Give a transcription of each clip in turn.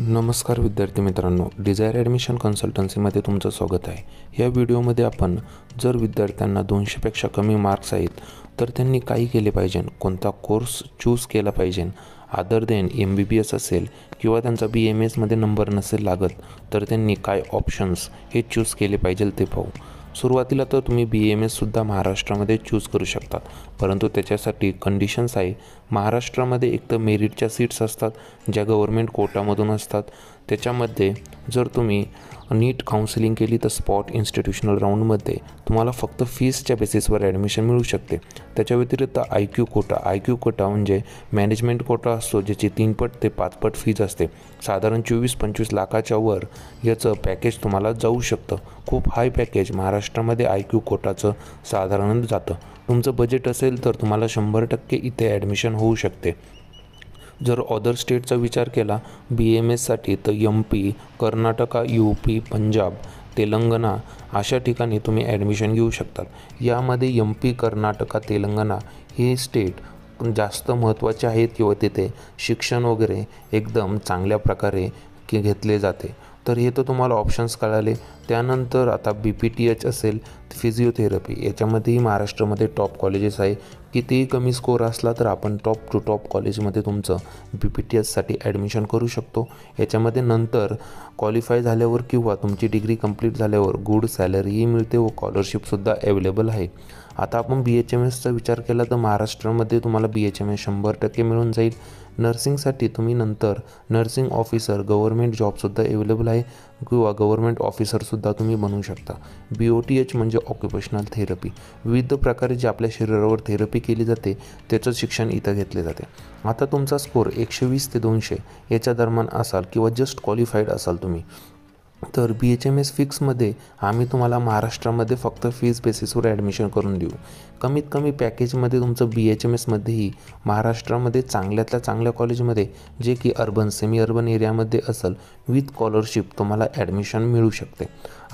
नमस्कार विद्यार्थी मित्रांनो डिझायर ॲडमिशन कन्सल्टन्सीमध्ये तुमचं स्वागत आहे या व्हिडिओमध्ये आपण जर विद्यार्थ्यांना दोनशेपेक्षा कमी मार्क्स आहेत तर त्यांनी काही केले पाहिजे कोणता कोर्स चूज केला पाहिजे other than M B B S असेल किंवा त्यांचा बी एम एसमध्ये नंबर नसेल लागत तर त्यांनी काय ऑप्शन्स हे चूज केले पाहिजे ते पाहू सुरुवातीला तर तुम्ही बी एम एससुद्धा महाराष्ट्रामध्ये चूज करू शकतात परंतु त्याच्यासाठी कंडिशन्स आहे महाराष्ट्रामध्ये एक तर मेरिटच्या सीट्स असतात ज्या गव्हर्मेंट कोटामधून असतात त्याच्यामध्ये जर तुम्ही नीट काउन्सिलिंग केली तर स्पॉट इन्स्टिट्यूशनल राऊंडमध्ये तुम्हाला फक्त फीसच्या बेसिसवर ॲडमिशन मिळू शकते त्याच्या व्यतिरिक्त I Q quota I Q quota म्हणजे मॅनेजमेंट कोटा असतो ज्याची तीनपट ते पाचपट फीज असते साधारण चोवीस पंचवीस लाखाच्या वर याचं पॅकेज तुम्हाला जाऊ शकतं खूप हाय पॅकेज महाराष्ट्र महाराष्ट्रामध्ये आय क्यू कोटाचं साधारण जातं तुमचं बजेट असेल तर तुम्हाला शंभर टक्के इथे ॲडमिशन होऊ शकते जर ऑदर स्टेटचा विचार केला बी एम एससाठी तर M P Karnataka U P Punjab Telangana अशा ठिकाणी तुम्ही ॲडमिशन घेऊ शकता यामध्ये यम पी कर्नाटका तेलंगणा हे स्टेट जास्त महत्त्वाचे आहेत किंवा तिथे शिक्षण वगैरे एकदम चांगल्या प्रकारे घेतले जाते तर हे तर तुम्हाला ऑप्शन्स कळाले त्यानंतर आता बी पी टी एच असेल फिजिओथेरपी याच्यामध्येही महाराष्ट्रामध्ये टॉप कॉलेजेस आहे कितीही कमी स्कोर असला तर आपण टॉप टू टॉप कॉलेजमध्ये तुमचं बी पी टी एचसाठी ॲडमिशन करू शकतो याच्यामध्ये नंतर क्वालिफाय झाल्यावर किंवा तुमची डिग्री कंप्लीट झाल्यावर गुड सॅलरीही मिळते व कॉलरशिपसुद्धा अवेलेबल आहे आता आपण बी एच एम एसचा विचार केला तर महाराष्ट्रामध्ये तुम्हाला बी एच एम एस शंभर टक्के मिळून जाईल नर्सिंगसाठी तुम्ही नंतर नर्सिंग ऑफिसर गव्हर्मेंट जॉबसुद्धा अवेलेबल आहे किंवा गव्हर्मेंट ऑफिसरसुद्धा तुम्ही बनवू शकता बी ओ टी एच म्हणजे ऑक्युपेशनल थेरपी विविध प्रकारे जे आपल्या शरीरावर थेरपी केली जाते त्याचं शिक्षण इथं घेतले जाते आता तुमचा स्कोर एकशे वीस ते दोनशे याच्या दरम्यान असाल किंवा जस्ट क्वालिफाईड असाल तुम्ही तर बी एच एम एस फिक्समध्ये आम्ही तुम्हाला महाराष्ट्रामध्ये फक्त फीज बेसिसवर ॲडमिशन करून देऊ कमीत कमी पॅकेजमध्ये तुमचं बी एच एम एसमध्येही महाराष्ट्रामध्ये चांगल्यातल्या चांगल्या कॉलेजमध्ये जे की अर्बन सेमी अर्बन एरियामध्ये असेल विथ स्कॉलरशिप तुम्हाला ॲडमिशन मिळू शकते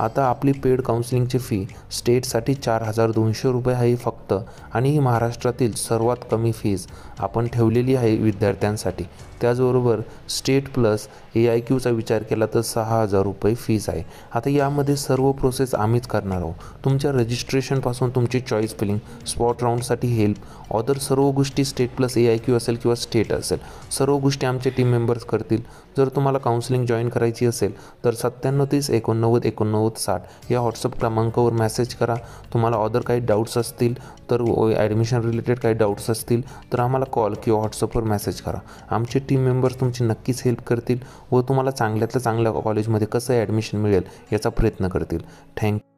आता आपली पेड काउन्सिलिंगची फी स्टेटसाठी चार हजार दोनशे रुपये आहे फक्त आणि ही महाराष्ट्रातील सर्वात कमी फीज आपण ठेवलेली आहे विद्यार्थ्यांसाठी त्याचबरोबर स्टेट प्लस ए आय क्यूचा विचार केला तर सहा हजार रुपये फीज आहे आता यामध्ये सर्व प्रोसेस आम्हीच करणार आहोत तुमच्या रजिस्ट्रेशनपासून तुमची चॉईस फिलिंग स्पॉट राऊंडसाठी हेल्प ऑदर सर्व गोष्टी state plus A I Q असेल किंवा स्टेट असेल सर्व गोष्टी आमचे टीम मेंबर्स करतील जर तुम्हाला काउन्सिलिंग जॉईन करायची असेल तर सत्त्याण्णव तीस एकोणनव्वद एकोणनव्वद नव्वद साठ या व्हॉट्सअप क्रमांकावर मॅसेज करा तुम्हाला ऑदर काही डाऊट्स असतील तर ॲडमिशन रिलेटेड काही डाऊट्स असतील तर आम्हाला कॉल किंवा व्हॉट्सअपवर मेसेज करा आमचे टीम मेंबर्स तुमची नक्कीच हेल्प करतील व तुम्हाला चांगल्यातल्या चांगल्या कॉलेजमध्ये कसं ॲडमिशन मिळेल याचा प्रयत्न करतील थँक्यू